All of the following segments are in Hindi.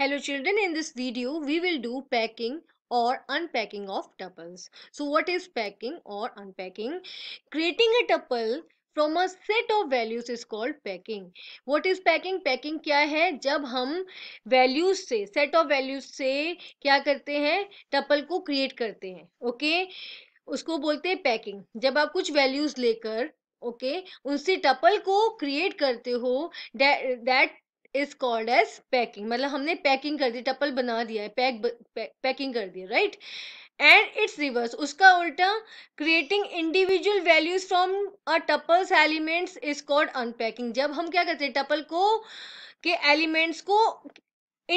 Hello children in this video we will do packing और unpacking of tuples. So what is packing और unpacking creating a tuple from a set of values is called packing what is packing packing क्या है जब हम वैल्यूज से सेट ऑफ वैल्यूज से क्या करते हैं टपल को क्रिएट करते हैं ओके okay? उसको बोलते हैं पैकिंग जब आप कुछ वैल्यूज लेकर ओके okay, उनसे टपल को क्रिएट करते हो that is called as packing मतलब हमने पैकिंग कर दी टपल बना दिया है पैक पैकिंग कर दिया राइट एंड इट्स रिवर्स उसका उल्टा creating individual values from a tuples elements is called unpacking जब हम क्या करते हैं टपल को के एलिमेंट्स को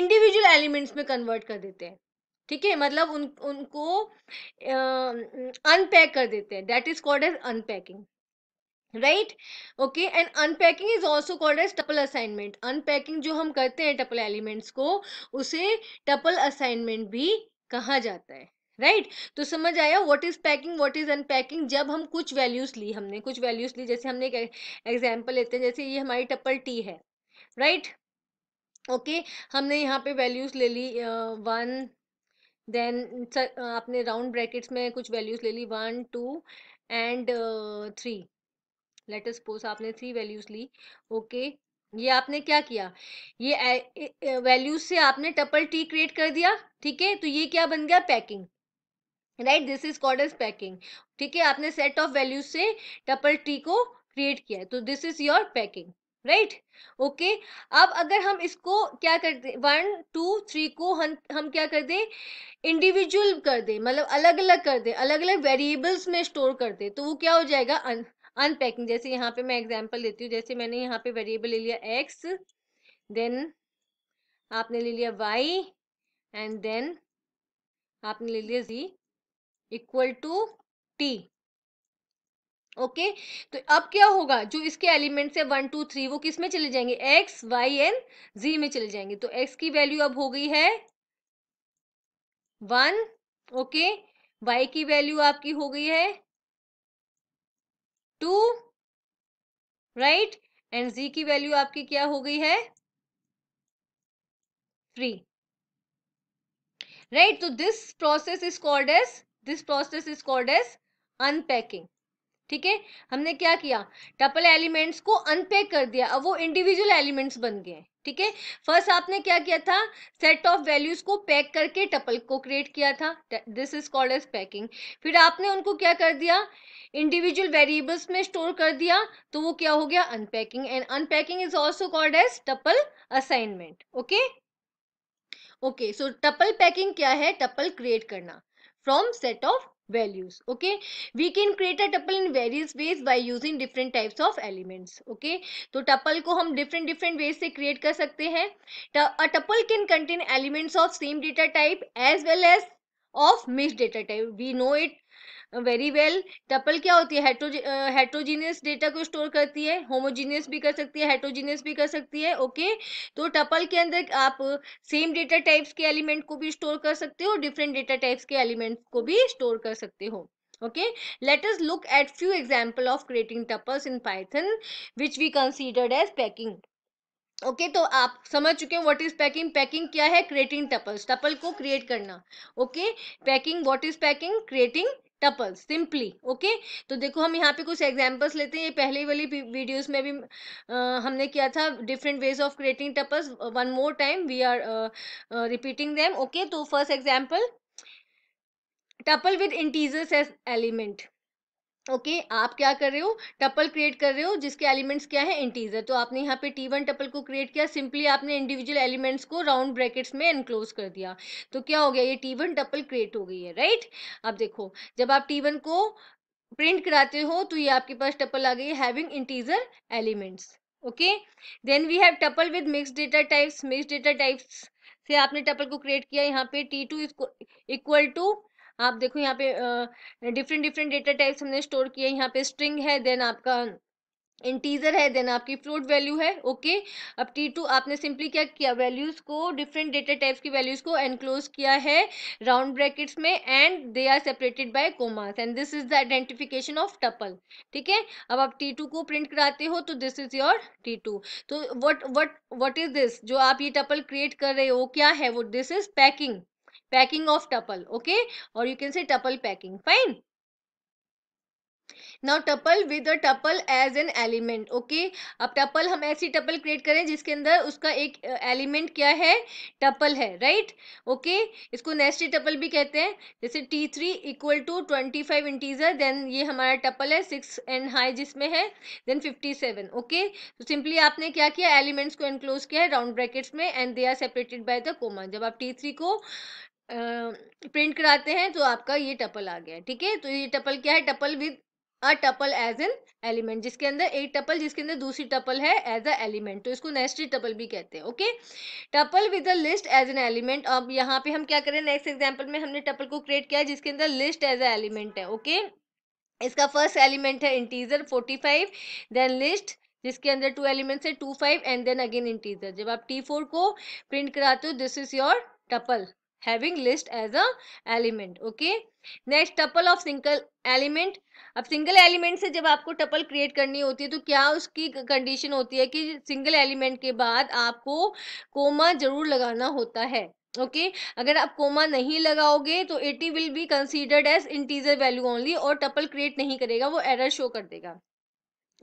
इंडिविजुअल एलिमेंट्स में कन्वर्ट कर देते हैं ठीक है मतलब उन उनको अनपैक uh, कर देते हैं that is called as unpacking right okay and unpacking is also called as tuple assignment unpacking जो हम करते हैं टपल एलिमेंट्स को उसे टपल असाइनमेंट भी कहा जाता है राइट right? तो समझ आया what is packing what is unpacking जब हम कुछ वैल्यूज ली हमने कुछ वैल्यूज ली जैसे हमने एक एग्जाम्पल लेते हैं जैसे ये हमारी टपल टी है राइट right? ओके okay, हमने यहाँ पे वैल्यूज ले ली वन देन आपने राउंड ब्रैकेट्स में कुछ वैल्यूज ले ली one two and three let us suppose आपने थ्री वैल्यूज ली ओके okay. ये आपने क्या किया ये वैल्यूज से आपने टपल टी क्रिएट कर दिया ठीक है तो ये क्या बन गया packing right this is called as packing ठीक है आपने सेट ऑफ वैल्यूज से टपल टी को क्रिएट किया है तो this is your packing right okay अब अगर हम इसको क्या कर दें वन टू थ्री को हम हम क्या कर दें इंडिविजुअल कर दें मतलब अलग अलग कर दें अलग अलग वेरिएबल्स में स्टोर कर दें तो वो क्या हो जाएगा अनपैकिंग जैसे यहाँ पे मैं एग्जाम्पल देती हूँ जैसे मैंने यहाँ पे वेरिएबल ले लिया एक्स देन आपने ले लिया वाई एंड देन आपने ले लिया G equal to T okay तो अब क्या होगा जो इसके एलिमेंट्स है वन टू थ्री वो किस में चले जाएंगे एक्स वाई एंड जी में चले जाएंगे तो एक्स की वैल्यू अब हो गई है वन ओके वाई की वैल्यू आपकी हो गई है टू राइट एंड जी की वैल्यू आपकी क्या हो गई है थ्री राइट तो this process is called as this process is called as unpacking ठीक है हमने क्या किया टपल एलिमेंट्स को अनपैक कर दिया अब वो इंडिविजुअल एलिमेंट्स बन गए ठीक है फर्स्ट आपने क्या किया था सेट ऑफ वैल्यूज को पैक करके टपल को क्रिएट किया था this is called as packing फिर आपने उनको क्या कर दिया इंडिविजुअल वेरिएबल्स में स्टोर कर दिया तो वो क्या हो गया unpacking and unpacking is also called as tuple assignment okay okay so tuple packing क्या है टपल क्रिएट करना from set of values okay we can create a tuple in various ways by using different types of elements okay to so, tuple ko hum different different ways se create kar sakte hain a tuple can contain elements of same data type as well as of mixed data type we know it very well tuple क्या होती है हेट्रोजीनियस डेटा को स्टोर करती है होमोजीनियस भी कर सकती है हेट्रोजीनियस भी कर सकती है ओके तो टपल के अंदर आप सेम डेटा टाइप्स के एलिमेंट को भी स्टोर कर सकते हो डिफरेंट डेटा टाइप्स के एलिमेंट को भी स्टोर कर सकते हो okay let us look at few example of creating tuples in Python which we considered as packing okay okay, तो आप समझ चुके हैं व्हाट इज पैकिंग पैकिंग क्या है क्रिएटिंग टपल्स टपल को क्रिएट करना okay packing what is packing creating tuple simply okay तो देखो हम यहाँ पे कुछ एग्जाम्पल्स लेते हैं ये पहले वाली वीडियोस में भी आ, हमने किया था different ways of creating tuples one more time we are repeating them okay तो first example tuple with integers as element okay okay, आप क्या कर रहे हो टपल क्रिएट कर रहे हो जिसके एलिमेंट्स क्या है इंटीजर तो आपने यहाँ पे टी वन टपल को क्रिएट किया सिंपली आपने इंडिविजुअल एलिमेंट्स को राउंड ब्रैकेट्स में एनक्लोज कर दिया तो क्या हो गया ये टी वन टपल क्रिएट हो गई है राइट अब देखो जब आप टी वन को प्रिंट कराते हो तो ये आपके पास टपल आ गई having integer elements okay then we have tuple with mix data types mix data types से आपने टपल को क्रिएट किया यहाँ पे टी टू इक्वल टू आप देखो यहाँ पे डिफरेंट डिफरेंट डेटा टाइप्स हमने स्टोर किए यहाँ पे स्ट्रिंग है देन आपका इंटीजर है देन आपकी फ्लोट वैल्यू है ओके अब टी टू आपने सिंपली क्या किया वैल्यूज़ को डिफरेंट डेटा टाइप्स की वैल्यूज़ को एनक्लोज किया है राउंड ब्रैकेट्स में and they are separated by commas and this is the identification of tuple ठीक है अब आप टी टू को प्रिंट कराते हो तो this is your T two तो what what what is this जो आप ये टपल क्रिएट कर रहे हो क्या है वो this is packing packing of tuple okay or you can say tuple packing fine now tuple with a tuple as an element okay अब टपल हम ऐसी टपल क्रिएट करें जिसके अंदर उसका एक एलिमेंट क्या है टपल है राइट right? Okay okay? इसको नेस्टी टपल भी कहते हैं जैसे T three equal to twenty five integer then ये हमारा टपल है सिक्स एंड हाई जिसमें है देन फिफ्टी सेवन ओके तो सिंपली आपने क्या किया एलिमेंट्स को इनक्लोज किया है राउंड ब्रैकेट्स में and they are separated by the comma जब आप टी थ्री को प्रिंट uh, कराते हैं तो आपका ये टपल आ गया ठीक है तो ये टपल क्या है tuple with a tuple as an element जिसके अंदर एक टपल जिसके अंदर दूसरी टपल है एज अ एलिमेंट तो इसको नेस्टेड टपल भी कहते हैं okay tuple with a list as an element अब यहाँ पे हम क्या करें नेक्स्ट एग्जाम्पल में हमने टपल को क्रिएट किया जिसके अंदर लिस्ट एज अ एलिमेंट है ओके okay? इसका फर्स्ट एलिमेंट है integer forty five then list जिसके अंदर टू एलिमेंट्स है two five and then again integer जब आप टी फोर को प्रिंट कराते हो this is your tuple having list as a element okay next tuple of single element अब सिंगल एलिमेंट से जब आपको टपल क्रिएट करनी होती है तो क्या उसकी कंडीशन होती है कि सिंगल एलिमेंट के बाद आपको कोमा जरूर लगाना होता है ओके okay? अगर आप कोमा नहीं लगाओगे तो 80 will be considered as integer value only और टपल क्रिएट नहीं करेगा वो एरर शो कर देगा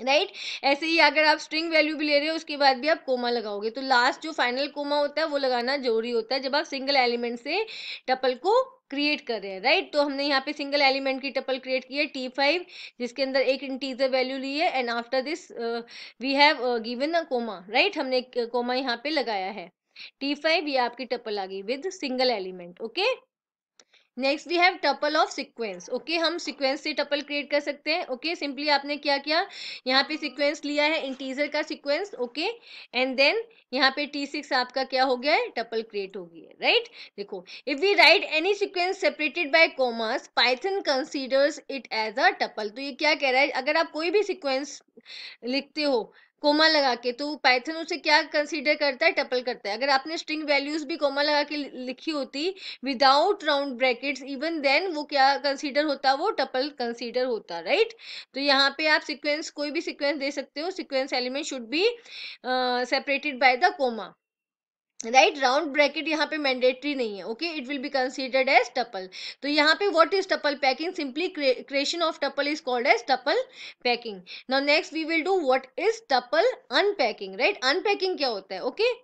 राइट right? ऐसे ही अगर आप स्ट्रिंग वैल्यू भी ले रहे हो उसके बाद भी आप कोमा लगाओगे तो लास्ट जो फाइनल कोमा होता है वो लगाना जरूरी होता है जब आप सिंगल एलिमेंट से टपल को क्रिएट कर रहे हैं राइट right? तो हमने यहाँ पे सिंगल एलिमेंट की टपल क्रिएट की है टी फाइव जिसके अंदर एक इंटीजर वैल्यू ली है and after this we have given a comma right हमने कोमा यहाँ पे लगाया है टी फाइव ये आपकी टपल आ गई with single element okay next we have tuple of sequence okay हम सिक्वेंस से टपल क्रिएट कर सकते हैं ओके okay? सिंपली आपने क्या किया यहाँ पे सिक्वेंस लिया है इंटीजर का सिक्वेंस ओके एंड देन यहाँ पे टी सिक्स आपका क्या हो गया है टपल क्रिएट हो गई है राइट देखो if we write any sequence separated by commas Python considers it as a tuple तो ये क्या कह रहा है अगर आप कोई भी सिक्वेंस लिखते हो कोमा लगा के तो पाइथन उसे क्या कंसीडर करता है टपल करता है अगर आपने स्ट्रिंग वैल्यूज भी कोमा लगा के लिखी होती without round brackets even then वो क्या कंसीडर होता वो टपल कंसीडर होता राइट तो यहाँ पे आप सीक्वेंस कोई भी सीक्वेंस दे सकते हो sequence element should be separated by the comma right round bracket यहाँ पे मैंडेटरी नहीं है okay it will be considered as tuple तो यहाँ पे what is tuple packing simply creation of tuple is called as tuple packing now next we will do what is tuple unpacking right unpacking क्या होता है okay okay?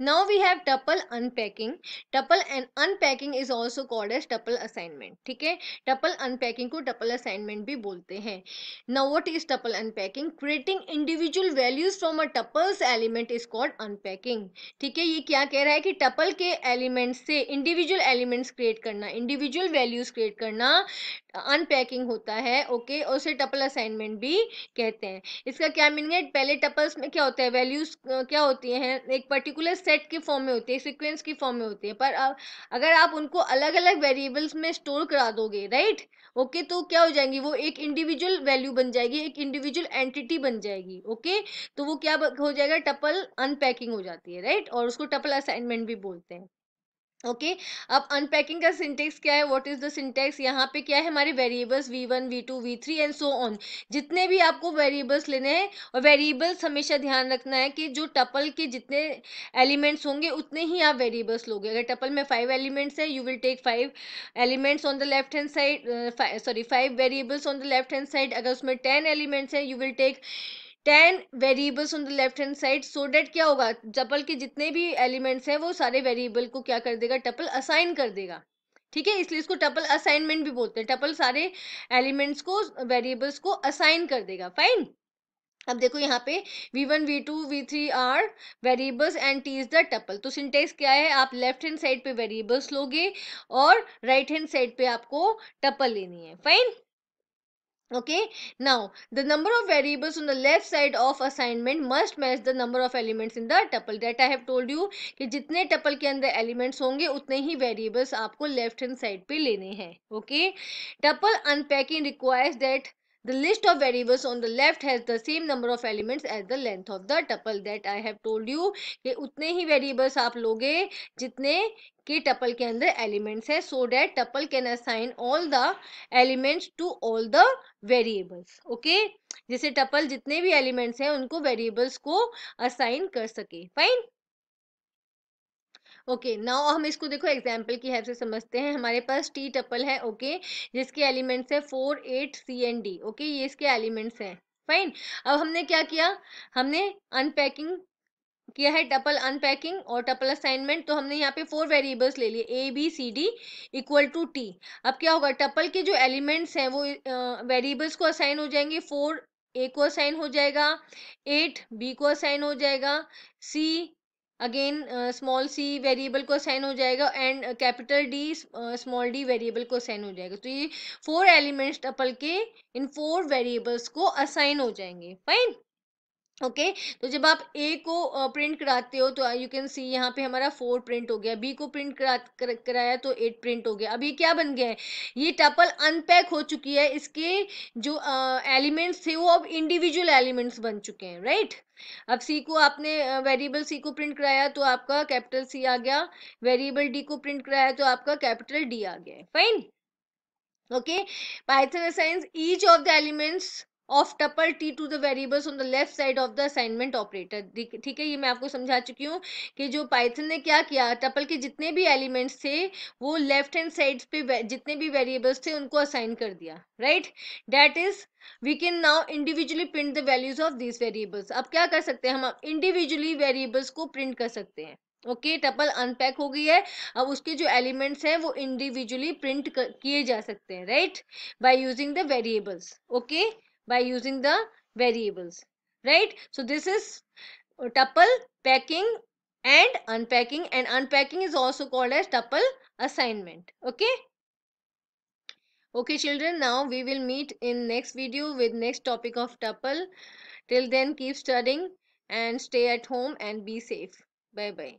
Now we have tuple unpacking. Tuple and unpacking is also called as tuple assignment. ठीक है tuple unpacking को tuple assignment भी बोलते हैं Now what is tuple unpacking? Creating individual values from a tuple's element is called unpacking. ठीक है ये क्या कह रहा है कि tuple के elements से individual elements create करना individual values create करना unpacking होता है ओके okay? और उसे tuple assignment भी कहते हैं इसका क्या मीनिंग है पहले tuples में क्या होता है values क्या होती हैं एक particular सेट के फॉर्म में होती है सिक्वेंस की फॉर्म में होती है पर अगर आप उनको अलग अलग वेरिएबल्स में स्टोर करा दोगे राइट ओके तो क्या हो जाएंगी वो एक इंडिविजुअल वैल्यू बन जाएगी एक इंडिविजुअल एंटिटी बन जाएगी ओके तो वो क्या हो जाएगा टपल अनपैकिंग हो जाती है राइट और उसको टपल असाइनमेंट भी बोलते हैं ओके okay, अब अनपैकिंग का सिंटेक्स क्या है व्हाट इज़ द सिंटेक्स यहाँ पे क्या है हमारे variables V one V two V three and so on जितने भी आपको वेरिएबल्स लेने हैं और वेरिएबल्स हमेशा ध्यान रखना है कि जो टपल के जितने एलिमेंट्स होंगे उतने ही आप वेरिएबल्स लोगे अगर टपल में फाइव एलिमेंट्स है you will take five elements on the left hand side sorry five variables on the left hand side अगर उसमें टेन एलिमेंट्स हैं you will take ten variables on the left hand side so that क्या होगा टपल के जितने भी एलिमेंट्स हैं वो सारे वेरिएबल को क्या कर देगा टपल असाइन कर देगा ठीक है इसलिए इसको टपल असाइनमेंट भी बोलते हैं टपल सारे एलिमेंट्स को वेरिएबल्स को असाइन कर देगा फाइन अब देखो यहाँ पे V one V two V three are variables and T is the tuple तो सिंटेक्स क्या है आप लेफ्ट हैंड साइड पे वेरिएबल्स लोगे और राइट हैंड साइड पे आपको टपल लेनी है fine okay now the number of variables on the left side of assignment must match the number of elements in the tuple that i have told you ki jitne tuple ke andar elements honge utne hi variables aapko left hand side pe lene hain okay tuple unpacking requires that The list of variables on the left has the same number of elements as the length of the tuple that I have told you ke utne hi variables aap loge jitne ke tuple ke andar elements hai so that tuple can assign all the elements to all the variables okay जैसे tuple jitne bhi elements hai unko variables ko assign kar sake fine okay now हम इसको देखो एग्जाम्पल की हेल्प से समझते हैं हमारे पास टी टपल है ओके okay, जिसके एलिमेंट्स है four eight C and D okay ये इसके एलिमेंट्स हैं फाइन अब हमने क्या किया हमने अनपैकिंग किया है टपल अनपैकिंग और टपल असाइनमेंट तो हमने यहाँ पे फोर वेरिएबल्स ले लिए A B C D equal to T अब क्या होगा टपल के जो एलिमेंट्स हैं वो वेरिएबल्स uh, को असाइन हो जाएंगे फोर ए को असाइन हो जाएगा एट बी को असाइन हो जाएगा C again small C variable को असाइन हो जाएगा and capital D small D variable को असाइन हो जाएगा तो ये फोर एलिमेंट्स टपल के इन फोर वेरिएबल्स को असाइन हो जाएंगे फाइन ओके okay? तो जब आप ए को प्रिंट कराते हो तो यू कैन सी यहाँ पे हमारा फोर प्रिंट हो गया बी को प्रिंट करा कर, कराया तो एट प्रिंट हो गया अब ये क्या बन गया है ये टपल अनपैक हो चुकी है इसके जो एलिमेंट्स थे वो अब इंडिविजुअल एलिमेंट्स बन चुके हैं राइट अब सी को आपने वेरिएबल सी को प्रिंट कराया तो आपका कैपिटल सी आ गया वेरिएबल डी को प्रिंट कराया तो आपका कैपिटल डी आ गया fine okay Python assigns each of the elements of tuple T to the variables on the left side of the assignment operator ठीक है ये मैं आपको समझा चुकी हूँ कि जो पाइथन ने क्या किया टपल के जितने भी एलिमेंट्स थे वो लेफ्ट हैंड साइड पे जितने भी वेरिएबल्स थे उनको असाइन कर दिया right that is we can now individually print the values of this variables अब क्या कर सकते हैं हम इंडिविजुअली वेरिएबल्स को प्रिंट कर सकते हैं ओके okay, टपल अनपैक हो गई है अब उसके जो एलिमेंट्स हैं वो इंडिविजुअली प्रिंट किए जा सकते हैं right by using the variables okay by using the variables right so this is tuple packing and unpacking and unpacking is also called as tuple assignment okay okay children now we will meet in next video with next topic of tuple till then keep studying and stay at home and be safe bye bye